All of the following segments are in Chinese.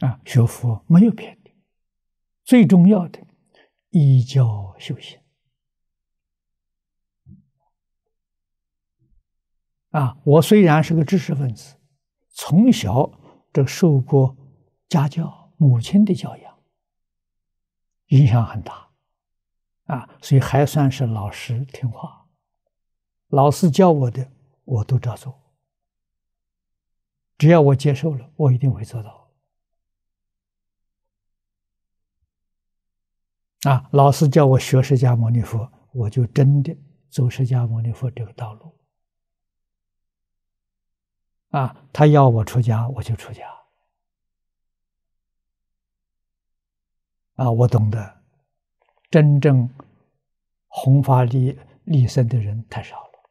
啊，学佛没有别的，最重要的依教修行。啊，我虽然是个知识分子，从小这受过家教，母亲的教养影响很大，啊，所以还算是老实听话，老师教我的我都照做，只要我接受了，我一定会做到。啊，老师叫我学释迦牟尼佛，我就真的走释迦牟尼佛这个道路。啊，他要我出家，我就出家。啊，我懂得，真正弘法利利生的人太少了。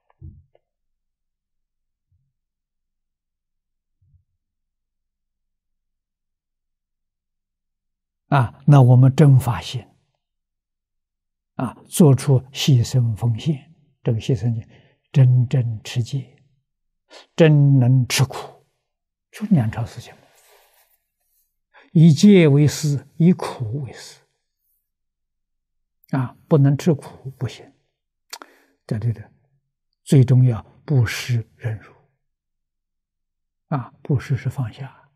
啊，那我们真发心。啊，做出牺牲奉献，这个牺牲呢，真正吃戒，真能吃苦，就两朝事情。以戒为师，以苦为师。啊，不能吃苦不行。对对对，最重要不失忍辱。啊，不失是放下，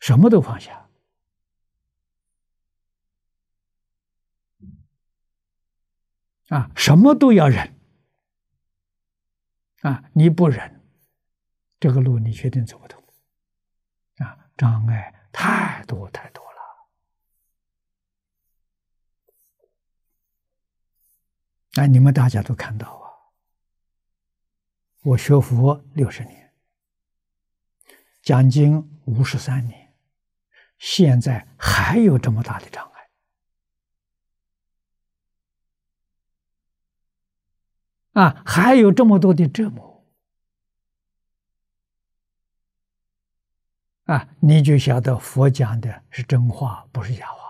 什么都放下。啊，什么都要忍。啊，你不忍，这个路你确定走不通。啊，障碍太多太多了。哎，你们大家都看到啊，我学佛六十年，讲经五十三年，现在还有这么大的障。碍。啊，还有这么多的折磨啊！你就晓得佛讲的是真话，不是假话。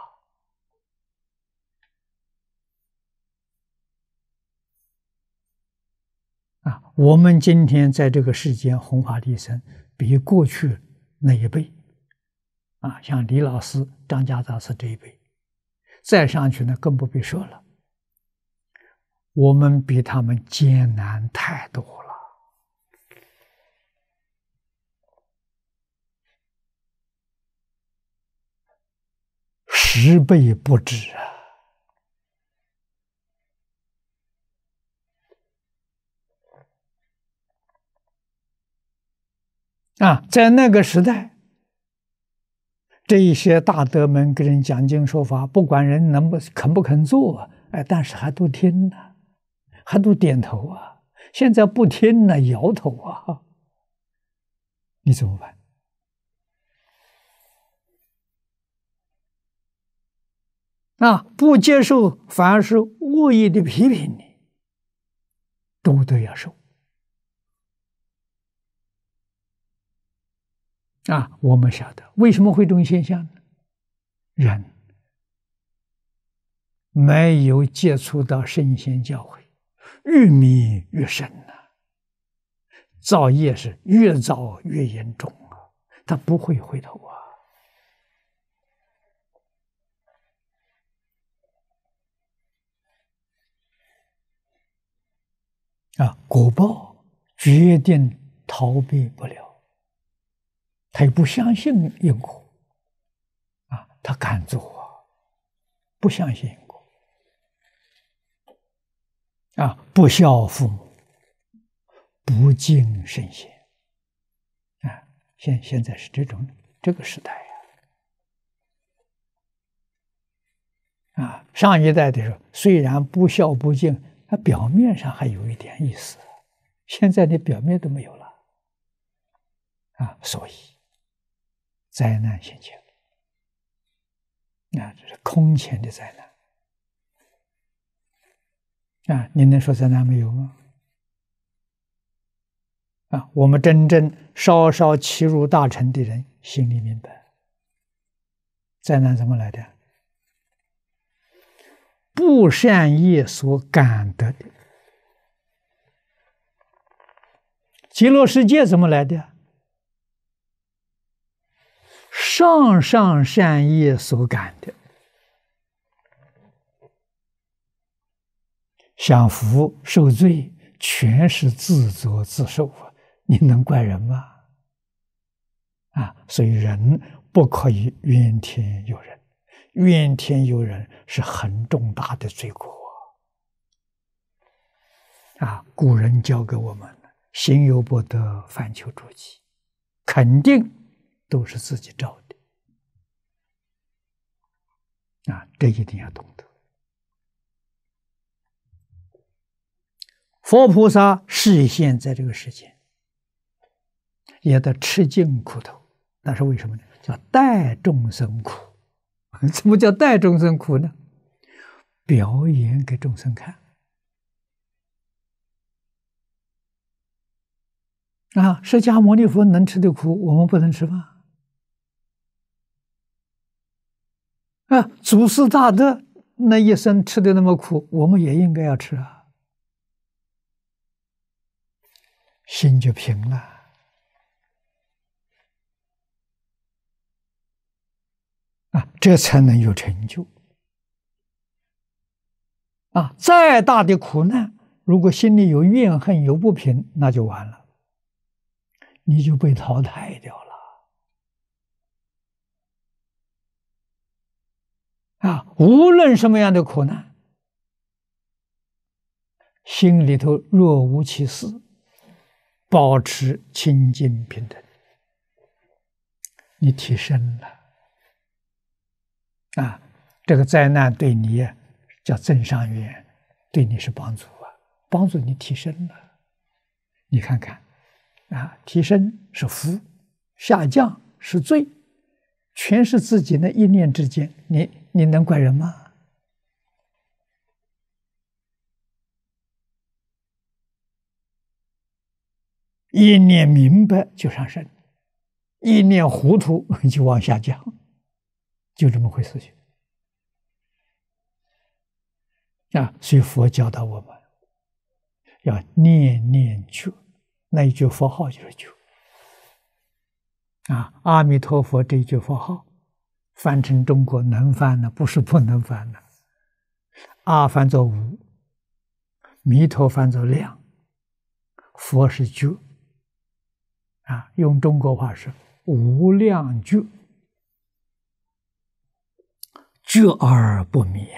啊，我们今天在这个世间弘法利生，比过去那一辈啊，像李老师、张家大师这一辈，再上去呢，更不必说了。我们比他们艰难太多了，十倍不止啊！啊，在那个时代，这一些大德们给人讲经说法，不管人能不肯不肯做，哎，但是还都听呢。他都点头啊，现在不听了，摇头啊，你怎么办？啊，不接受，反而是恶意的批评你，都都要受。啊，我们晓得为什么会这种现象呢？人没有接触到圣贤教诲。越迷越深呐，造业是越造越严重啊，他不会回头啊！啊，果报决定逃避不了，他也不相信因果，啊，他敢做，不相信。啊！不孝父母，不敬圣贤，啊！现现在是这种这个时代呀！啊，上一代的时候虽然不孝不敬，那表面上还有一点意思，现在的表面都没有了。啊，所以灾难现前，那这是空前的灾难。啊，你能说灾难没有吗？啊，我们真正稍稍欺入大臣的人心里明白，灾难怎么来的？不善业所感得的；极乐世界怎么来的？上上善业所感的。享福受罪，全是自作自受啊！你能怪人吗？啊，所以人不可以怨天尤人，怨天尤人是很重大的罪过啊！古人教给我们行心有不得，反求诸己”，肯定都是自己造的啊！这一定要懂得。佛菩萨视现在这个世间也得吃尽苦头，那是为什么呢？叫代众生苦。怎 么叫代众生苦呢？表演给众生看。啊，释迦牟尼佛能吃的苦，我们不能吃吗？啊，祖师大德那一生吃的那么苦，我们也应该要吃啊。心就平了啊，这才能有成就啊！再大的苦难，如果心里有怨恨、有不平，那就完了，你就被淘汰掉了啊！无论什么样的苦难，心里头若无其事。保持清净平等，你提升了，啊，这个灾难对你叫增上缘，对你是帮助啊，帮助你提升了，你看看，啊，提升是福，下降是罪，全是自己那一念之间，你你能怪人吗？一念明白就上升，一念糊涂 就往下降，就这么回事情。啊，所以佛教导我们要念念觉，那一句佛号就是觉。啊，阿弥陀佛这一句佛号，翻成中国能翻的，不是不能翻的。阿翻作无，弥陀翻作量，佛是觉。啊，用中国话是“无量觉，觉而不灭，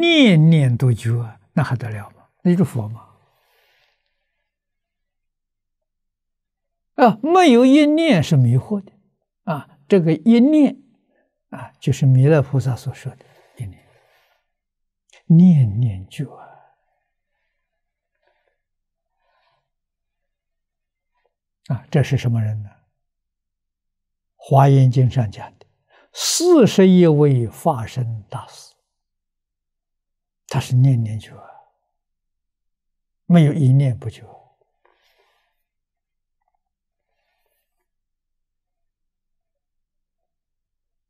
念念都觉，那还得了吗？那就佛吗？啊，没有一念是迷惑的啊！这个一念啊，就是弥勒菩萨所说的“一念，念念觉”。啊，这是什么人呢？《华严经》上讲的四十一位法身大师，他是念念绝啊，没有一念不绝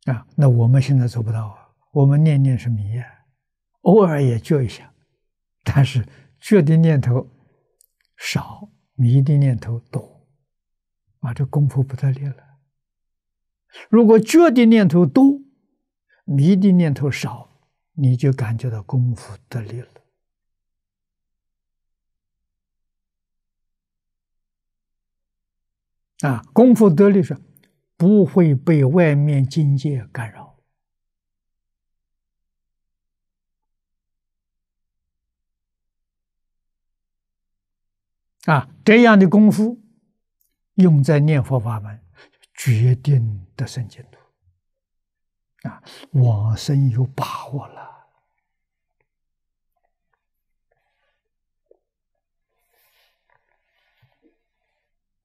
啊。那我们现在做不到啊，我们念念是迷啊，偶尔也绝一下，但是绝的念头少，迷的念头多。啊，这功夫不得了了。如果觉的念头多，迷的念头少，你就感觉到功夫得力了。啊，功夫得力是不会被外面境界干扰。啊，这样的功夫。用在念佛法门，决定得生净土啊！往生有把握了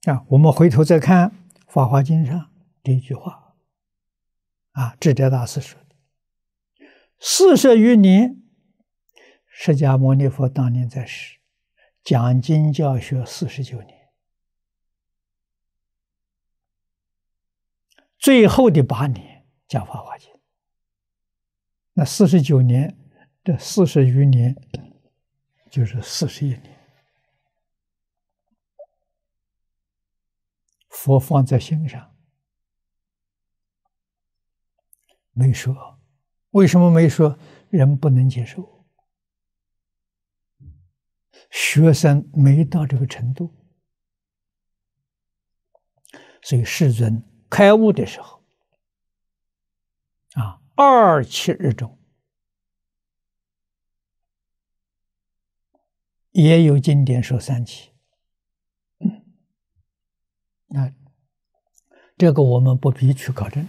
啊！我们回头再看《法华经》上第一句话啊，智德大师说的：“四十余年，释迦牟尼佛当年在世，讲经教学四十九年。”最后的八年讲法化经》，那四十九年，这四十余年，就是四十一年。佛放在心上，没说。为什么没说？人不能接受，学生没到这个程度，所以世尊。开悟的时候，啊，二七日中也有经典说三七，那这个我们不必去考证，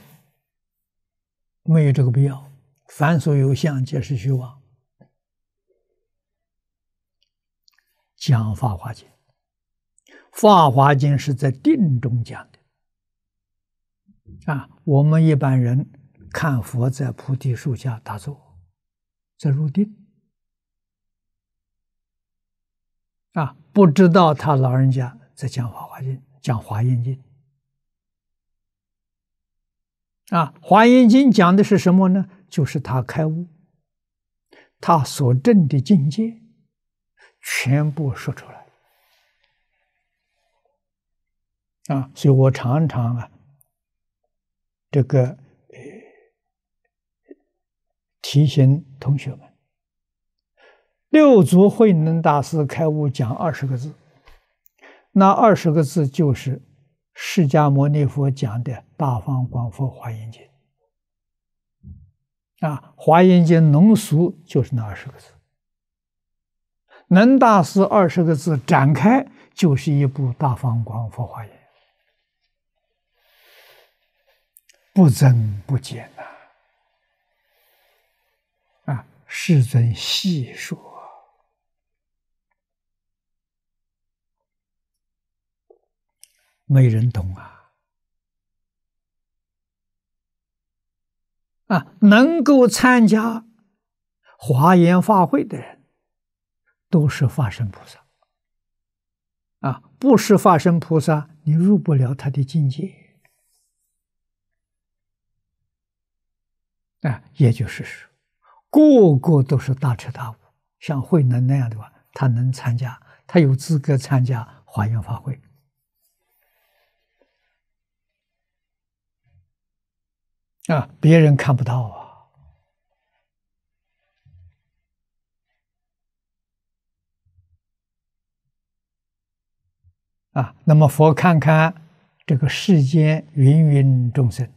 没有这个必要。凡所有相，皆是虚妄。讲《法华经》，《法华经》是在定中讲。啊，我们一般人看佛在菩提树下打坐，在入定啊，不知道他老人家在讲《法华经》、讲《华严经》啊，《华严经》讲的是什么呢？就是他开悟，他所证的境界全部说出来啊，所以我常常啊。这个提醒同学们：六祖慧能大师开悟讲二十个字，那二十个字就是释迦牟尼佛讲的《大方广佛华严经》啊，《华严经》浓缩就是那二十个字。能大师二十个字展开，就是一部《大方广佛华严》。不增不减呐！啊，世尊细说，没人懂啊！啊，能够参加华严法会的人，都是法身菩萨。啊，不是法身菩萨，你入不了他的境界。啊，也就是说，个个都是大彻大悟，像慧能那样的话，他能参加，他有资格参加华严法会。啊，别人看不到啊！啊，那么佛看看这个世间芸芸众生。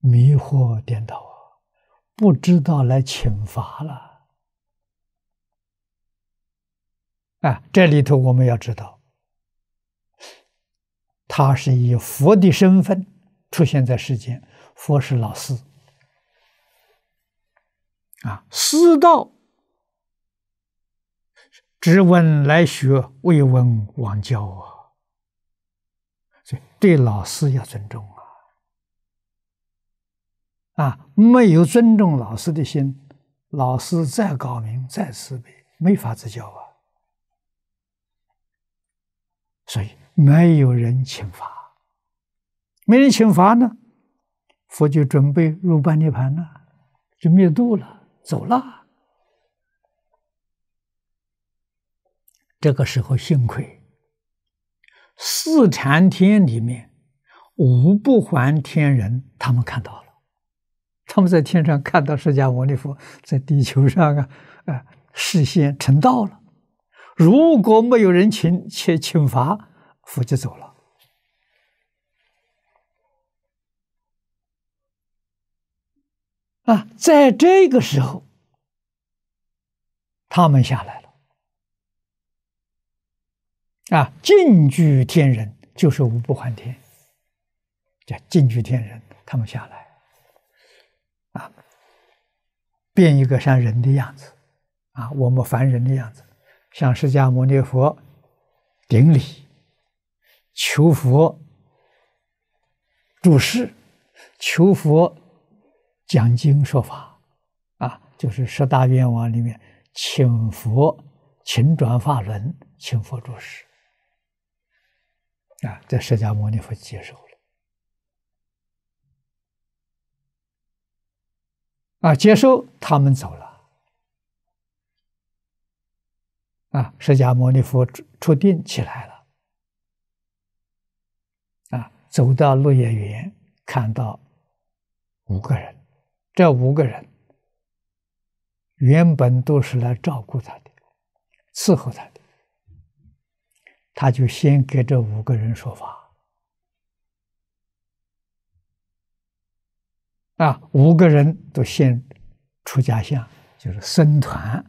迷惑颠倒，不知道来请罚了。啊，这里头我们要知道，他是以佛的身份出现在世间，佛是老师。啊，师道，只闻来学，未闻往教啊，所以对老师要尊重啊。啊，没有尊重老师的心，老师再高明再慈悲，没法子教啊。所以没有人请法，没人请法呢，佛就准备入般涅盘了，就灭度了，走了。这个时候幸亏四禅天里面无不还天人，他们看到了。他们在天上看到释迦牟尼佛在地球上啊，啊，示现成道了。如果没有人请，且请罚，佛就走了。啊，在这个时候，他们下来了。啊，近居天人就是无不还天，叫近居天人，他们下来。啊，变一个像人的样子，啊，我们凡人的样子，向释迦牟尼佛顶礼，求佛注释，求佛讲经说法，啊，就是十大愿望里面，请佛，请转法轮，请佛注释，啊，这释迦牟尼佛接受。啊！接受，他们走了。啊！释迦牟尼佛出出定起来了。啊！走到落叶园，看到五个人，这五个人原本都是来照顾他的、伺候他的，他就先给这五个人说法。啊，五个人都先出家相，就是僧团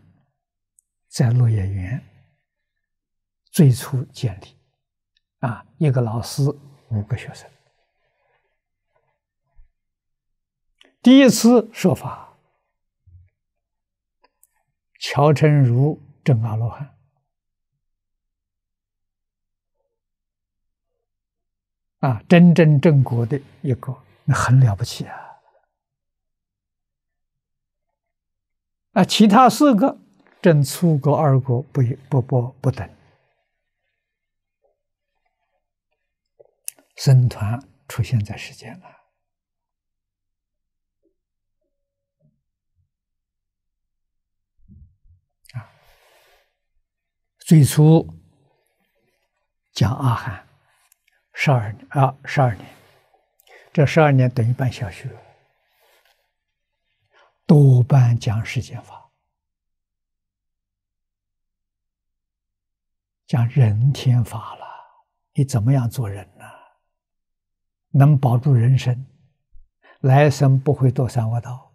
在落叶园最初建立。啊，一个老师，五个学生，第一次说法，乔成儒正阿罗汉。啊，真真正国的一个，那很了不起啊。啊，其他四个正初国二国不不不不等僧团出现在世间了。啊，最初讲阿含十二啊十二年，这十二年等于半小学。多半讲世间法，讲人天法了。你怎么样做人呢？能保住人身，来生不会堕三恶道。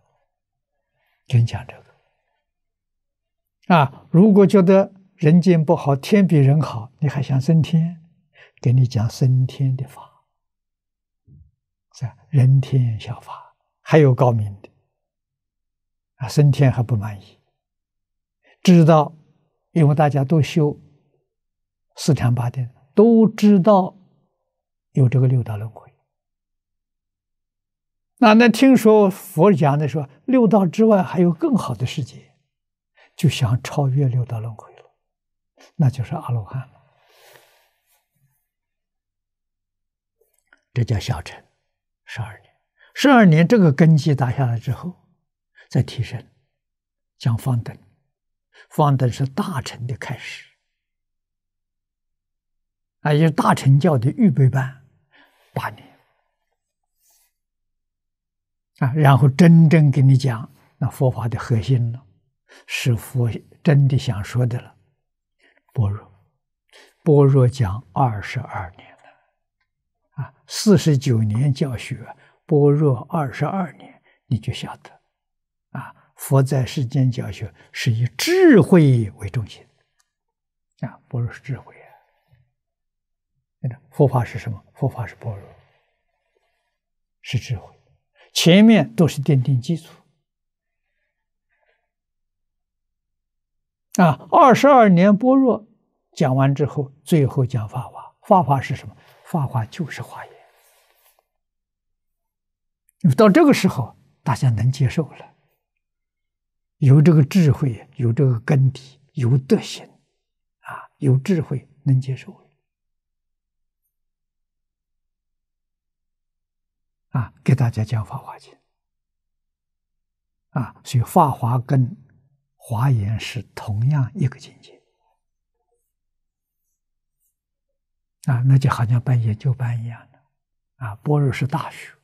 给你讲这个。啊，如果觉得人间不好，天比人好，你还想升天？给你讲升天的法。是人天下法，还有高明的。啊，升天还不满意，知道，因为大家都修四禅八定，都知道有这个六道轮回。那那听说佛讲的说，六道之外还有更好的世界，就想超越六道轮回了，那就是阿罗汉了。这叫小乘，十二年，十二年这个根基打下来之后。再提升，讲方等，方等是大乘的开始，啊，也是大乘教的预备班，八年，啊，然后真正给你讲那佛法的核心了，是佛真的想说的了，般若，般若讲二十二年了，啊，四十九年教学，般若二十二年，你就晓得。佛在世间教学是以智慧为中心，啊，般若智慧啊！佛法是什么？佛法是般若是智慧，前面都是奠定基础。啊，二十二年般若讲完之后，最后讲法华。法华是什么？法华就是法言。到这个时候，大家能接受了。有这个智慧，有这个根底，有德行，啊，有智慧能接受，啊，给大家讲法华经，啊，所以法华跟华严是同样一个境界，啊，那就好像办研究班一样的，啊，般若是大学，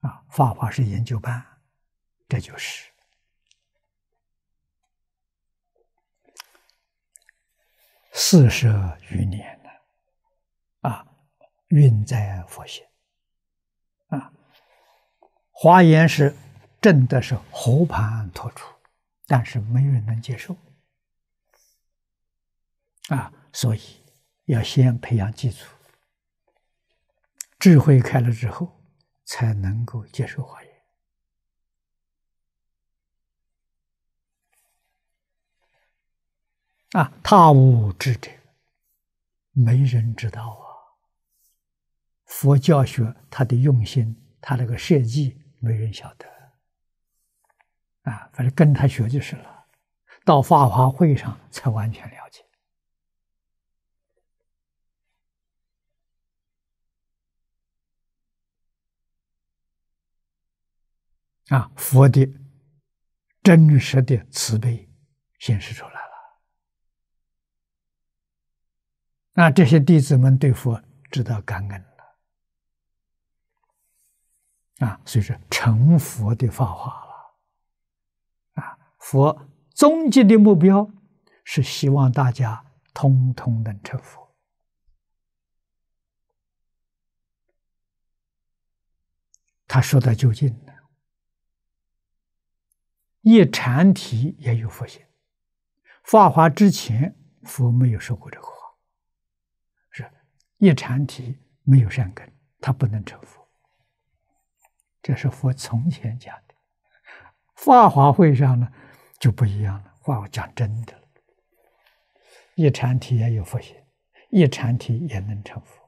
啊，法华是研究班，这就是。四十余年了，啊，运在佛心，啊，华严是，真的是合盘托出，但是没人能接受，啊，所以要先培养基础，智慧开了之后，才能够接受华严。啊，他无知者，没人知道啊。佛教学他的用心，他那个设计，没人晓得。啊，反正跟他学就是了。到法华会上才完全了解。啊，佛的真实的慈悲显示出来了。那这些弟子们对佛知道感恩了啊，所以说成佛的法话了啊。佛终极的目标是希望大家通通能成佛，他说的究竟呢？一禅体也有佛性，发话之前佛没有说过这话。一禅体没有善根，他不能成佛。这是佛从前讲的，法华会上呢就不一样了，话讲真的了。一禅体也有佛性，一禅体也能成佛。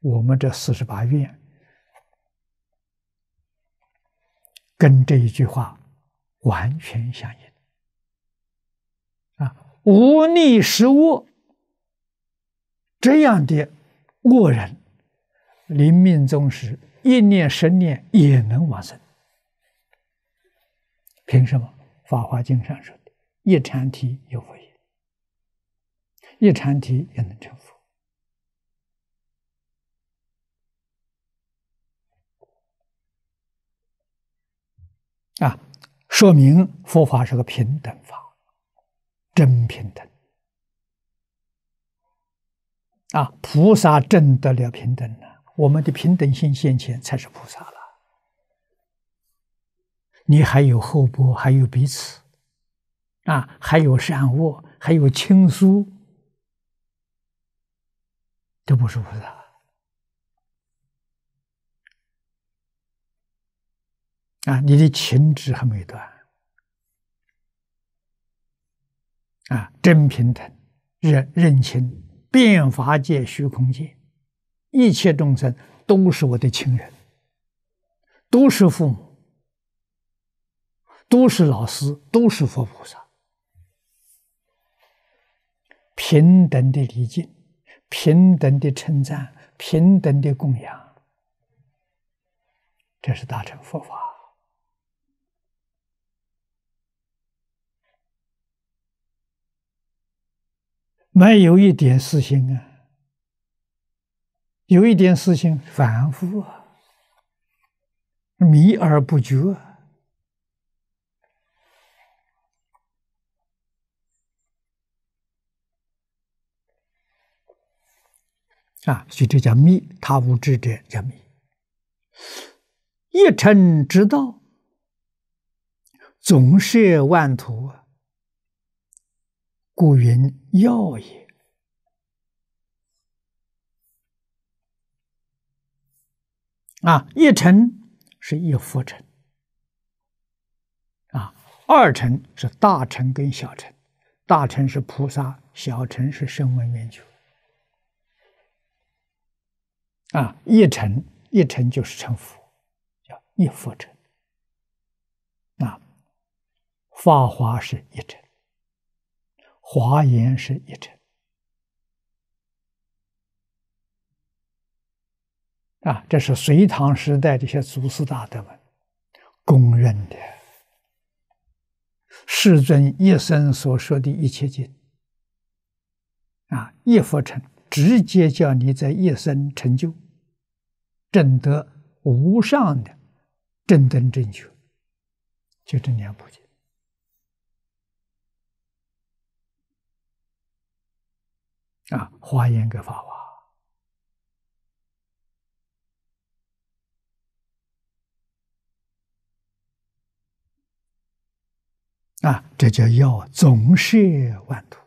我们这四十八愿跟这一句话完全相应啊，无逆时恶。这样的恶人临命终时，一念、十念也能往生。凭什么？《法华经》上说的：一禅体有佛音，一禅体也能成佛。啊，说明佛法是个平等法，真平等。啊，菩萨证得了平等了，我们的平等心现前才是菩萨了。你还有后波，还有彼此，啊，还有善恶，还有亲疏，都不是菩萨。啊，你的情执还没断。啊，真平等，认认清。遍法界虚空界，一切众生都是我的亲人，都是父母，都是老师，都是佛菩萨，平等的礼敬，平等的称赞，平等的供养，这是大乘佛法。没有一点私心啊，有一点私心，反复啊，迷而不觉啊，啊，所以这叫迷，他无知者叫迷，一尘之道，总是万途。古云：“药也。”啊，一尘是一浮尘。啊，二尘是大尘跟小尘，大尘是菩萨，小尘是声闻缘觉。啊，一尘一尘就是成佛，叫一浮尘。啊，发花是一尘。华严是一乘啊，这是隋唐时代这些祖师大德们公认的，世尊一生所说的一切经啊，一佛成，直接叫你在一生成就，证得无上的正等正觉，就这两部经。啊，华严跟法华啊，这叫要总摄万途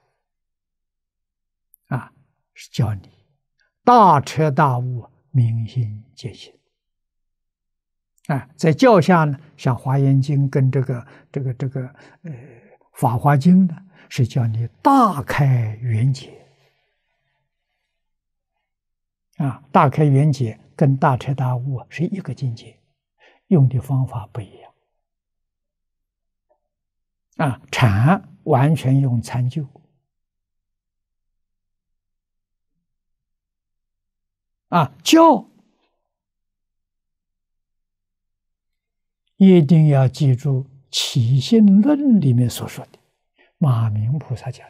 啊，叫你大彻大悟，明心见性。啊，在教下呢，像《华严经》跟这个、这个、这个呃《法华经》呢，是叫你大开圆解。啊，大开圆解跟大彻大悟是一个境界，用的方法不一样。啊，禅完全用参究，啊，教一定要记住《起信论》里面所说的马明菩萨讲。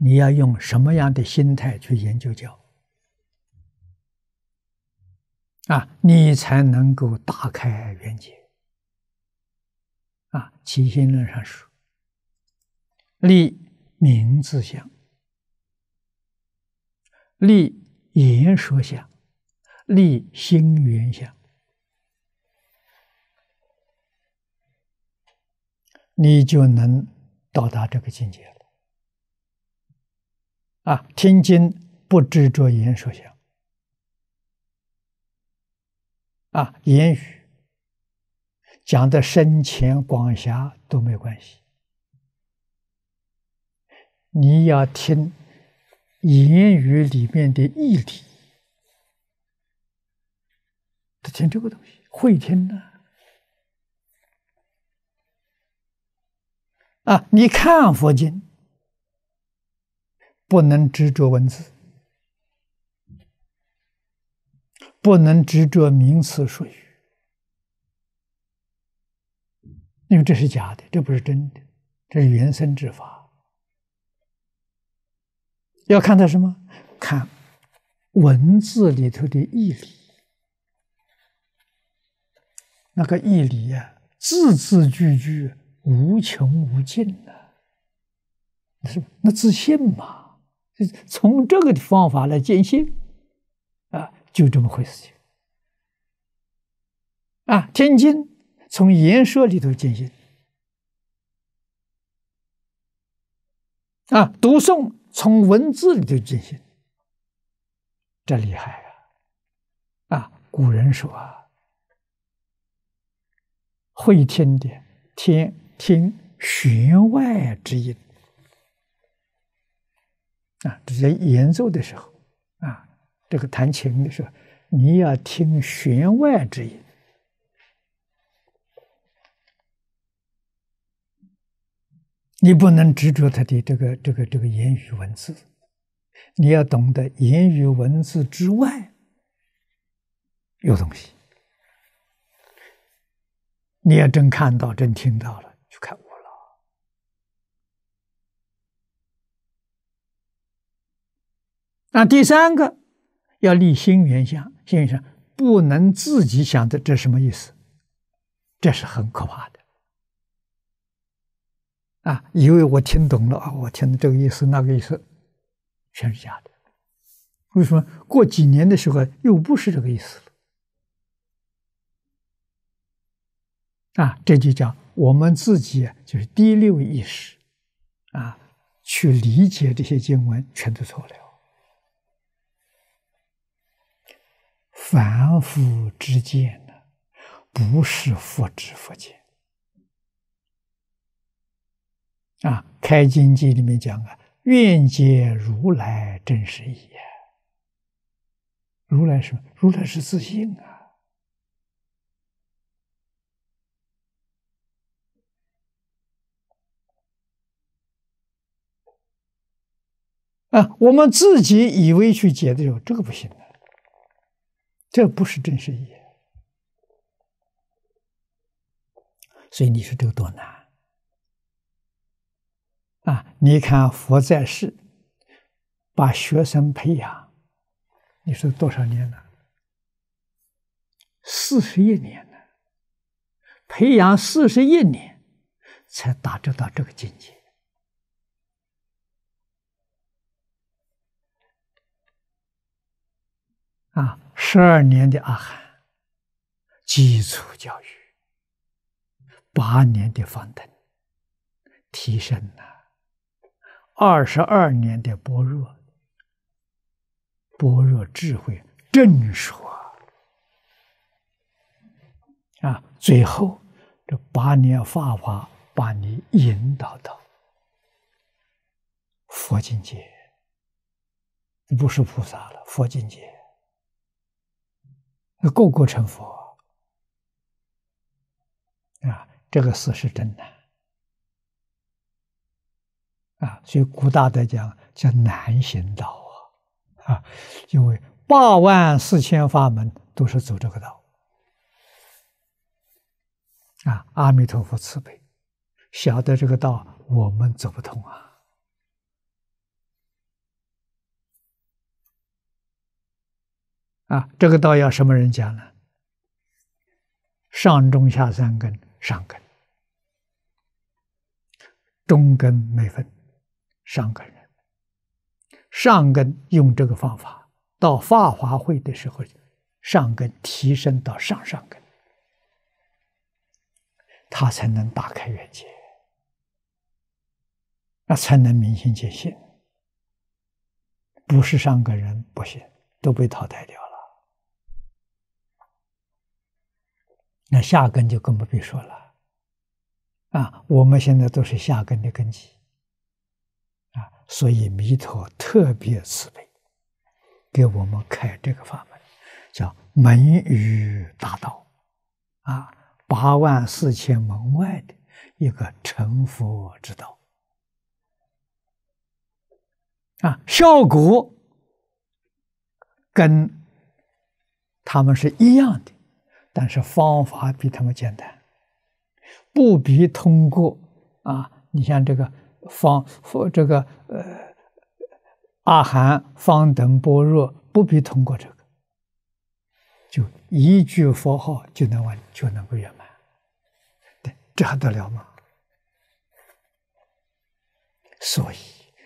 你要用什么样的心态去研究教？啊，你才能够大开眼界。啊，《起心论》上说：“立名字相，立言说相，立心缘相。”你就能到达这个境界了。啊，听经不执着言说相，啊，言语讲的深浅广狭都没有关系，你要听言语里面的义理，他听这个东西会听呢？啊，你看佛经。不能执着文字，不能执着名词术语，因为这是假的，这不是真的，这是原生之法。要看到什么？看文字里头的义理，那个义理啊，字字句句无穷无尽呐，是那自信嘛？从这个方法来进行，啊，就这么回事。情啊，天经从言说里头进行。啊，读诵从文字里头进行。这厉害啊！啊，古人说，会听的听听弦外之音。啊，直接演奏的时候，啊，这个弹琴的时候，你要听弦外之音，你不能执着他的这个这个这个言语文字，你要懂得言语文字之外有东西，你要真看到真听到了就看。那第三个要立心原相，心想相不能自己想的，这什么意思？这是很可怕的啊！以为我听懂了啊，我听的这个意思、那个意思，全是假的。为什么过几年的时候又不是这个意思了？啊，这就叫我们自己就是第六意识啊，去理解这些经文，全都错了。凡夫之见呢，不是佛之佛见。啊，《开经偈》里面讲啊：“愿解如来真实啊。如来是如来是自性啊！啊，我们自己以为去解的时候，这个不行的。这不是真实义，所以你说这个多难啊！你看佛在世，把学生培养，你说多少年了？四十一年了，培养四十一年，才达到到这个境界。啊，十二年的阿含，基础教育；八年的方等提升了，二十二年的般若，般若智慧正说。啊，最后这八年法华，把你引导到佛境界，不是菩萨了，佛境界。个个成佛啊，这个事是真的啊。所以古大德讲叫难行道啊，啊，因为八万四千法门都是走这个道啊。阿弥陀佛慈悲，晓得这个道我们走不通啊。啊，这个道要什么人讲呢？上中下三根，上根，中根没分，上根人，上根用这个方法，到法华会的时候，上根提升到上上根，他才能打开眼界，那才能明心见性。不是上根人不行，都被淘汰掉了。那下根就更不必说了，啊，我们现在都是下根的根基，啊，所以弥陀特别慈悲，给我们开这个法门，叫门与大道，啊，八万四千门外的一个成佛之道，啊，效果跟他们是一样的。但是方法比他们简单，不必通过啊！你像这个方佛这个呃阿含方等般若，不必通过这个，就一句佛号就能完，就能够圆满。对，这还得了吗？所以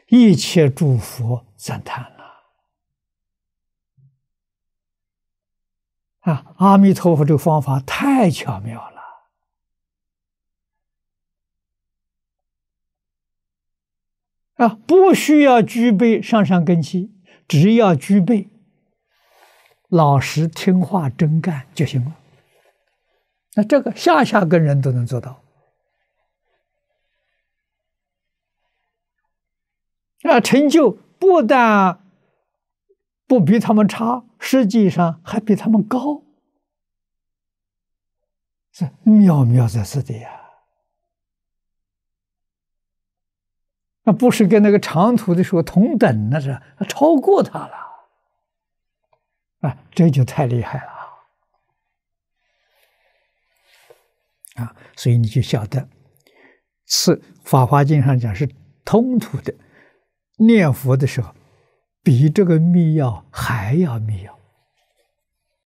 一切诸佛赞叹了。啊，阿弥陀佛！这个方法太巧妙了啊！不需要具备上上根基，只要具备老实听话、真干就行了。那这个下下根人都能做到，那成就不但。不比他们差，实际上还比他们高，是妙妙在是的呀。那不是跟那个长途的时候同等那是超过他了，啊，这就太厉害了啊，所以你就晓得，是《法华经》上讲是通途的念佛的时候。比这个密钥还要密钥。